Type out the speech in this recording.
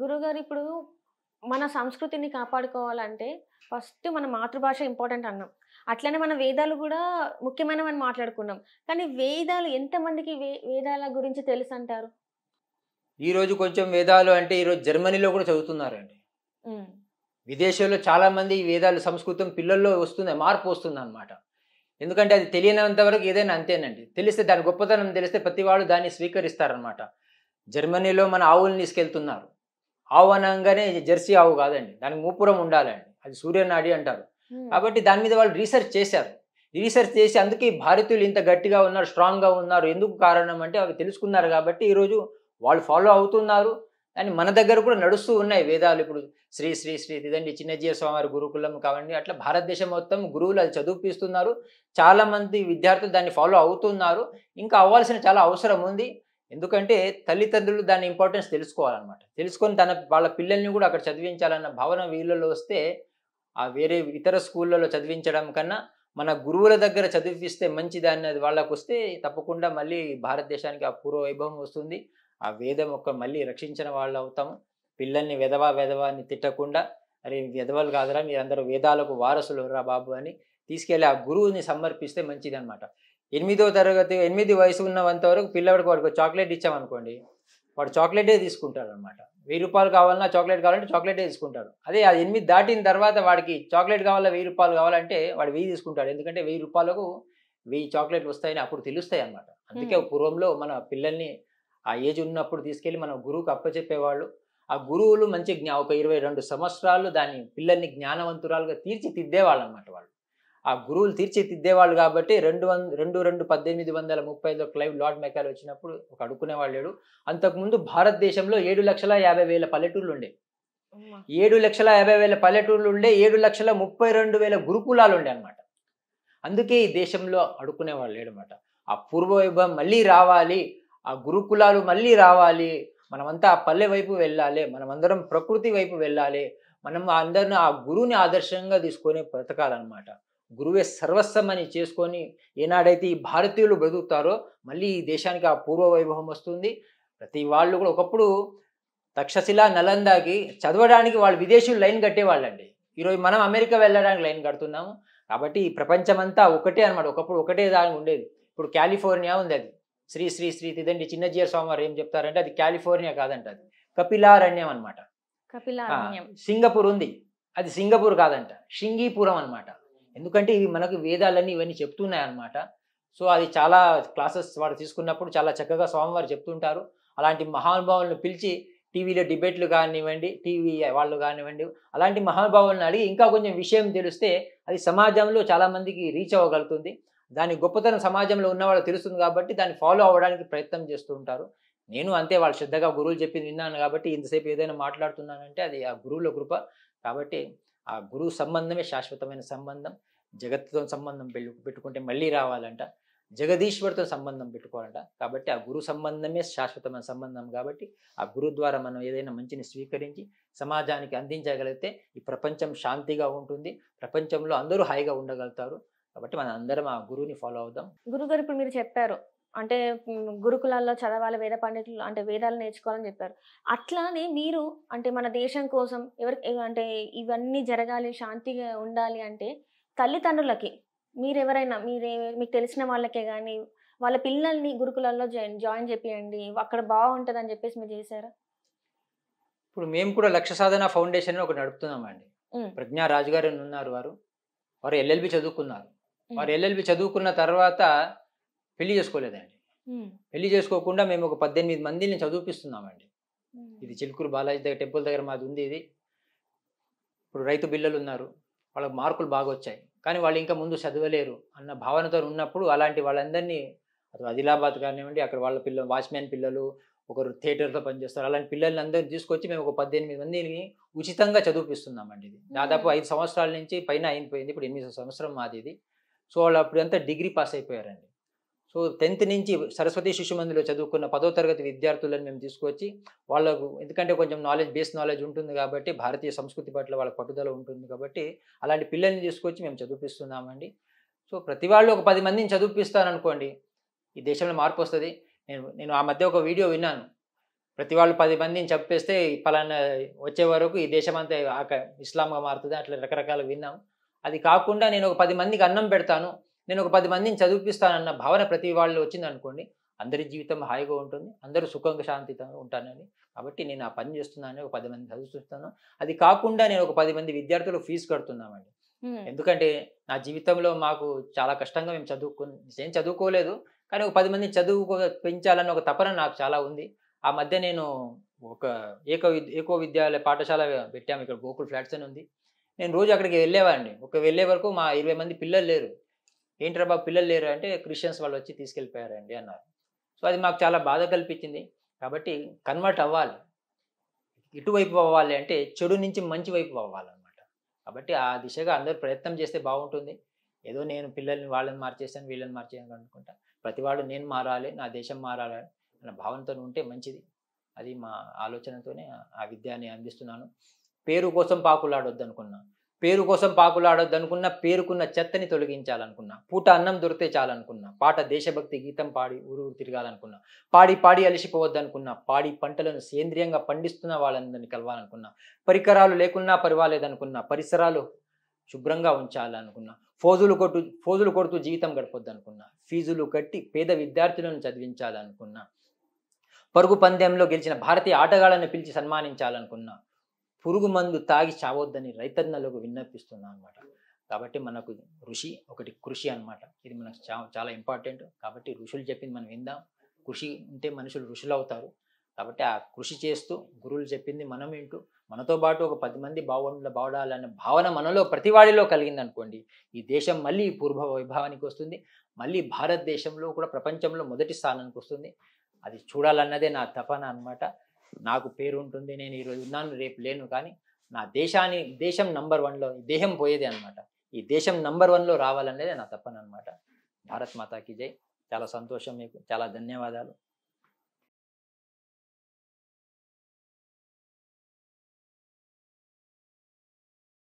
గురుగారు ఇప్పుడు మన సంస్కృతిని కాపాడుకోవాలంటే ఫస్ట్ మన మాతృభాష ఇంపార్టెంట్ అన్నాం అట్లనే మన వేదాలు కూడా ముఖ్యమైనవని మాట్లాడుకున్నాం కానీ వేదాలు ఎంతమందికి వే వేదాల గురించి తెలుసు అంటారు ఈరోజు కొంచెం వేదాలు అంటే ఈరోజు జర్మనీలో కూడా చదువుతున్నారండి విదేశాల్లో చాలామంది ఈ వేదాలు సంస్కృతం పిల్లల్లో వస్తుంది మార్పు వస్తుంది అనమాట ఎందుకంటే అది తెలియనంత వరకు ఏదైనా అంతేనండి తెలిస్తే దాని గొప్పతనం తెలిస్తే ప్రతివాడు దాన్ని స్వీకరిస్తారనమాట జర్మనీలో మన ఆవులు తీసుకెళ్తున్నారు ఆవు అనగానే జెర్సీ ఆవు కాదండి దానికి మూపురం ఉండాలండి అది సూర్యనాడి అంటారు కాబట్టి దాని మీద వాళ్ళు రీసెర్చ్ చేశారు రీసెర్చ్ చేసి అందుకే భారతీయులు ఇంత గట్టిగా ఉన్నారు స్ట్రాంగ్గా ఉన్నారు ఎందుకు కారణం అంటే అవి తెలుసుకున్నారు కాబట్టి ఈరోజు వాళ్ళు ఫాలో అవుతున్నారు అని మన దగ్గర కూడా నడుస్తూ ఉన్నాయి వేదాలు ఇప్పుడు శ్రీ శ్రీ శ్రీ ఇదండి చిన్నజీయ స్వామివారి గురుకులం కావండి అట్లా భారతదేశం మొత్తం గురువులు అది చదువుపిస్తున్నారు చాలామంది విద్యార్థులు దాన్ని ఫాలో అవుతున్నారు ఇంకా అవ్వాల్సిన చాలా అవసరం ఉంది ఎందుకంటే తల్లిదండ్రులు దాని ఇంపార్టెన్స్ తెలుసుకోవాలన్నమాట తెలుసుకొని తన వాళ్ళ పిల్లల్ని కూడా అక్కడ చదివించాలన్న భావన వీళ్ళలో వస్తే ఆ వేరే ఇతర స్కూళ్ళలో చదివించడం కన్నా మన గురువుల దగ్గర చదివిస్తే మంచిది అన్నది వాళ్ళకు వస్తే తప్పకుండా మళ్ళీ భారతదేశానికి ఆ పూర్వ వైభవం వస్తుంది ఆ వేదం ఒక మళ్ళీ రక్షించిన వాళ్ళు అవుతాము పిల్లల్ని వెధవా వెధవా అని తిట్టకుండా అరే వెధవలు కాదురా మీరందరూ వేదాలకు వారసులు రా బాబు అని తీసుకెళ్ళి ఆ గురువుని సమర్పిస్తే మంచిది అనమాట ఎనిమిదో తరగతి ఎనిమిది వయసు ఉన్నంత వరకు పిల్లవాడికి వాడికి చాక్లెట్ ఇచ్చామనుకోండి వాడు చాక్లెటే తీసుకుంటాడు అనమాట వెయ్యి రూపాయలు కావాలన్నా చాక్లెట్ కావాలంటే చాక్లెటే తీసుకుంటాడు అదే అది ఎనిమిది దాటిన తర్వాత వాడికి చాక్లెట్ కావాలా వెయ్యి రూపాయలు కావాలంటే వాడు వెయ్యి తీసుకుంటాడు ఎందుకంటే వెయ్యి రూపాయలకు వెయ్యి చాక్లెట్లు వస్తాయని అప్పుడు తెలుస్తాయి అనమాట అందుకే పూర్వంలో మన పిల్లల్ని ఆ ఏజ్ ఉన్నప్పుడు తీసుకెళ్ళి మన గురువుకు అప్పచెప్పేవాళ్ళు ఆ గురువులు మంచి జ్ఞా ఒక ఇరవై రెండు సంవత్సరాలు దాని పిల్లల్ని జ్ఞానవంతురాలుగా తీర్చిదిద్దేవాళ్ళు అనమాట వాళ్ళు ఆ గురువులు తీర్చిదిద్దేవాళ్ళు కాబట్టి రెండు వంద రెండు రెండు పద్దెనిమిది వందల ముప్పైలో క్లైవ్ లార్డ్ మెకాల్ వచ్చినప్పుడు ఒక అడుక్కునేవాళ్ళు లేడు అంతకుముందు భారతదేశంలో ఏడు లక్షల యాభై వేల పల్లెటూళ్ళు ఉండే ఏడు లక్షల యాభై వేల పల్లెటూళ్ళు ఉండే ఏడు లక్షల ముప్పై రెండు వేల గురుకులాలు ఉండే అనమాట అందుకే ఈ దేశంలో అడుక్కునేవాళ్ళు లేడమాట ఆ పూర్వ వైభవం మళ్ళీ రావాలి ఆ గురుకులాలు మళ్ళీ రావాలి మనమంతా ఆ పల్లె వైపు వెళ్ళాలి మనమందరం ప్రకృతి వైపు వెళ్ళాలి మనం అందరిని ఆ గురువుని ఆదర్శంగా తీసుకొని బ్రతకాలన్నమాట గురువే సర్వస్వమని చేసుకొని ఏనాడైతే ఈ భారతీయులు బ్రతుకుతారో మళ్ళీ ఈ దేశానికి ఆ పూర్వ వైభవం వస్తుంది ప్రతి వాళ్ళు కూడా ఒకప్పుడు తక్షశిల నలందాకి చదవడానికి వాళ్ళు విదేశీయులు లైన్ కట్టేవాళ్ళండి ఈరోజు మనం అమెరికా వెళ్ళడానికి లైన్ కడుతున్నాము కాబట్టి ప్రపంచమంతా ఒకటే అనమాట ఒకప్పుడు ఒకటే దాని ఉండేది ఇప్పుడు కాలిఫోర్నియా ఉంది అది శ్రీ శ్రీ శ్రీ తిదండి చిన్నజీయ స్వామివారు ఏం చెప్తారంటే అది కాలిఫోర్నియా కాదంట అది కపిలారణ్యం అనమాట సింగపూర్ ఉంది అది సింగపూర్ కాదంట షింగీపురం అనమాట ఎందుకంటే ఇవి మనకు వేదాలన్నీ ఇవన్నీ చెప్తున్నాయి అనమాట సో అది చాలా క్లాసెస్ వాడు తీసుకున్నప్పుడు చాలా చక్కగా స్వామివారు చెప్తుంటారు అలాంటి మహానుభావులను పిలిచి టీవీలో డిబేట్లు కానివ్వండి టీవీ వాళ్ళు కానివ్వండి అలాంటి మహానుభావులను అడిగి ఇంకా కొంచెం విషయం తెలిస్తే అది సమాజంలో చాలామందికి రీచ్ అవ్వగలుగుతుంది దాని గొప్పతనం సమాజంలో ఉన్నవాళ్ళు తెలుస్తుంది కాబట్టి దాన్ని ఫాలో అవ్వడానికి ప్రయత్నం చేస్తూ ఉంటారు నేను అంతే వాళ్ళు శ్రద్ధగా గురువులు చెప్పి విన్నాను కాబట్టి ఇంతసేపు ఏదైనా మాట్లాడుతున్నానంటే అది ఆ గురువుల కృప కాబట్టి ఆ గురువు సంబంధమే శాశ్వతమైన సంబంధం జగత్తుతో సంబంధం పెట్టుకుంటే మళ్ళీ రావాలంట జగదీశ్వరితో సంబంధం పెట్టుకోవాలంట కాబట్టి ఆ గురు సంబంధమే శాశ్వతమైన సంబంధం కాబట్టి ఆ గురు ద్వారా మనం ఏదైనా మంచిని స్వీకరించి సమాజానికి అందించగలిగితే ఈ ప్రపంచం శాంతిగా ఉంటుంది ప్రపంచంలో అందరూ హాయిగా ఉండగలుగుతారు కాబట్టి మనం అందరం ఆ గురువుని ఫాలో అవుదాం గురుగారు ఇప్పుడు మీరు చెప్పారు అంటే గురుకులాల్లో చదవాలి వేద పండితులు అంటే వేదాలు నేర్చుకోవాలని చెప్పారు అట్లానే మీరు అంటే మన దేశం కోసం ఎవరి అంటే ఇవన్నీ జరగాలి శాంతిగా ఉండాలి అంటే తల్లిదండ్రులకి మీరెవరైనా మీరే మీకు తెలిసిన వాళ్ళకే కానీ వాళ్ళ పిల్లల్ని గురుకులాల్లో జాయిన్ జాయిన్ చేపియండి అక్కడ బాగుంటుంది అని చెప్పేసి మీరు చేశారా ఇప్పుడు మేము కూడా లక్ష్య సాధన ఫౌండేషన్ ఒకటి నడుపుతున్నామండి ప్రజ్ఞా రాజు గారు ఉన్నారు వారు వారు ఎల్ఎల్బి చదువుకున్నారు వారు ఎల్ఎల్బి చదువుకున్న తర్వాత పెళ్లి చేసుకోలేదండి పెళ్లి చేసుకోకుండా మేము ఒక పద్దెనిమిది మందిని చదివిపిస్తున్నామండి ఇది చిలుకూరు బాలాజీ దగ్గర టెంపుల్ దగ్గర మాది ఉంది ఇది ఇప్పుడు రైతు బిల్లలు ఉన్నారు వాళ్ళకి మార్కులు బాగా వచ్చాయి కానీ వాళ్ళు ఇంకా ముందు చదవలేరు అన్న భావనతో ఉన్నప్పుడు అలాంటి వాళ్ళందరినీ అటు ఆదిలాబాద్ కానివ్వండి అక్కడ వాళ్ళ పిల్లలు వాచ్మెన్ పిల్లలు ఒకరు థియేటర్లో పనిచేస్తారు అలాంటి పిల్లల్ని అందరినీ తీసుకొచ్చి మేము ఒక పద్దెనిమిది మందిని ఉచితంగా చదివిపిస్తున్నామండి ఇది దాదాపు ఐదు సంవత్సరాల నుంచి పైన అయిపోయింది ఇప్పుడు ఎనిమిది సంవత్సరం మాది ఇది సో వాళ్ళు అప్పుడంతా డిగ్రీ పాస్ అయిపోయారండి సో టెన్త్ నుంచి సరస్వతి శిశు మందిలో చదువుకున్న పదో తరగతి విద్యార్థులను మేము తీసుకొచ్చి వాళ్ళకు ఎందుకంటే కొంచెం నాలెడ్జ్ బేస్ నాలెడ్జ్ ఉంటుంది కాబట్టి భారతీయ సంస్కృతి పట్ల వాళ్ళ పట్టుదల ఉంటుంది కాబట్టి అలాంటి పిల్లల్ని తీసుకొచ్చి మేము చదివిస్తున్నామండి సో ప్రతి వాళ్ళు ఒక పది మందిని అనుకోండి ఈ దేశంలో మార్పు వస్తుంది నేను నేను ఆ మధ్య ఒక వీడియో విన్నాను ప్రతి వాళ్ళు పది మందిని చెప్పేస్తే ఫలానా వచ్చే వరకు ఈ దేశం అంతా ఇస్లాంగా మారుతుంది అట్లా రకరకాలు విన్నాం అది కాకుండా నేను ఒక పది మందికి అన్నం పెడతాను నేను ఒక పది మందిని చదివిపిస్తానన్న భావన ప్రతి వాళ్ళు వచ్చింది అనుకోండి అందరి జీవితం హాయిగా ఉంటుంది అందరూ సుఖంగా శాంతితో ఉంటానని కాబట్టి నేను ఆ పని చేస్తున్నాను ఒక పది మంది చదువుతున్నాను అది కాకుండా నేను ఒక పది మంది విద్యార్థులు ఫీజు కడుతున్నామండి ఎందుకంటే నా జీవితంలో మాకు చాలా కష్టంగా మేము చదువుకు ఏం చదువుకోలేదు కానీ ఒక పది మంది చదువు పెంచాలన్న ఒక తపన నాకు చాలా ఉంది ఆ మధ్య నేను ఒక ఏక ఏకో విద్యాలయ పాఠశాల పెట్టాము ఇక్కడ గోకుల్ ఫ్లాట్స్ అని ఉంది నేను రోజు అక్కడికి వెళ్ళేవాడిని ఒక వెళ్ళే వరకు మా ఇరవై మంది పిల్లలు లేరు ఏంటరా బాబు పిల్లలు లేరు అంటే క్రిస్టియన్స్ వాళ్ళు వచ్చి తీసుకెళ్ళిపోయారండి అన్నారు సో అది మాకు చాలా బాధ కల్పించింది కాబట్టి కన్వర్ట్ అవ్వాలి ఇటువైపు అవ్వాలి అంటే చెడు నుంచి మంచి వైపు అవ్వాలన్నమాట కాబట్టి ఆ దిశగా అందరూ ప్రయత్నం చేస్తే బాగుంటుంది ఏదో నేను పిల్లల్ని వాళ్ళని మార్చేసాను వీళ్ళని మార్చేసాను అనుకుంటా ప్రతివాడు నేను మారాలి నా దేశం మారాలి అన్న భావనతో ఉంటే మంచిది అది మా ఆలోచనతోనే ఆ విద్యాన్ని అందిస్తున్నాను పేరు కోసం పాకులాడొద్దు అనుకున్నాను పేరు కోసం పాకులాడొద్దు అనుకున్న పేరుకున్న చెత్తని తొలగించాలనుకున్నా పూట అన్నం దొరికితే చాలనుకున్నా పాట దేశభక్తి గీతం పాడి ఊరు తిరగాలనుకున్నా పాడి పాడి అలసిపోవద్దు అనుకున్నా పాడి పంటలను సేంద్రియంగా పండిస్తున్న వాళ్ళందరినీ కలవాలనుకున్నా పరికరాలు లేకున్నా పర్వాలేదనుకున్నా పరిసరాలు శుభ్రంగా ఉంచాలనుకున్నా ఫోజులు కొట్టు ఫోజులు కొడుతూ జీవితం గడపొద్దు అనుకున్నా ఫీజులు కట్టి పేద విద్యార్థులను చదివించాలనుకున్నా పరుగు పందెంలో గెలిచిన భారతీయ ఆటగాళ్లను పిలిచి సన్మానించాలనుకున్నా పురుగు మందు తాగి చావద్దని రైతన్నలకు విన్నపిస్తున్నాం అనమాట కాబట్టి మనకు ఋషి ఒకటి కృషి అనమాట ఇది మనకు చాలా ఇంపార్టెంట్ కాబట్టి ఋషులు చెప్పింది మనం విందాం కృషి ఉంటే మనుషులు ఋషులు అవుతారు కాబట్టి ఆ కృషి చేస్తూ గురువులు చెప్పింది మనం వింటూ మనతో పాటు ఒక పది మంది భావనలో బావడాలనే భావన మనలో ప్రతివాడిలో కలిగింది అనుకోండి ఈ దేశం మళ్ళీ పూర్వ వైభవానికి వస్తుంది మళ్ళీ భారతదేశంలో కూడా ప్రపంచంలో మొదటి స్థానానికి వస్తుంది అది చూడాలన్నదే నా తపన అనమాట నాకు పేరు ఉంటుంది నేను ఈరోజు ఉన్నాను రేపు లేను కానీ నా దేశాన్ని దేశం నంబర్ వన్లో దేహం పోయేది అనమాట ఈ దేశం నంబర్ వన్లో రావాలనేది నా తప్పనమాట భారత్ మాతాకి జై చాలా సంతోషం మీకు చాలా ధన్యవాదాలు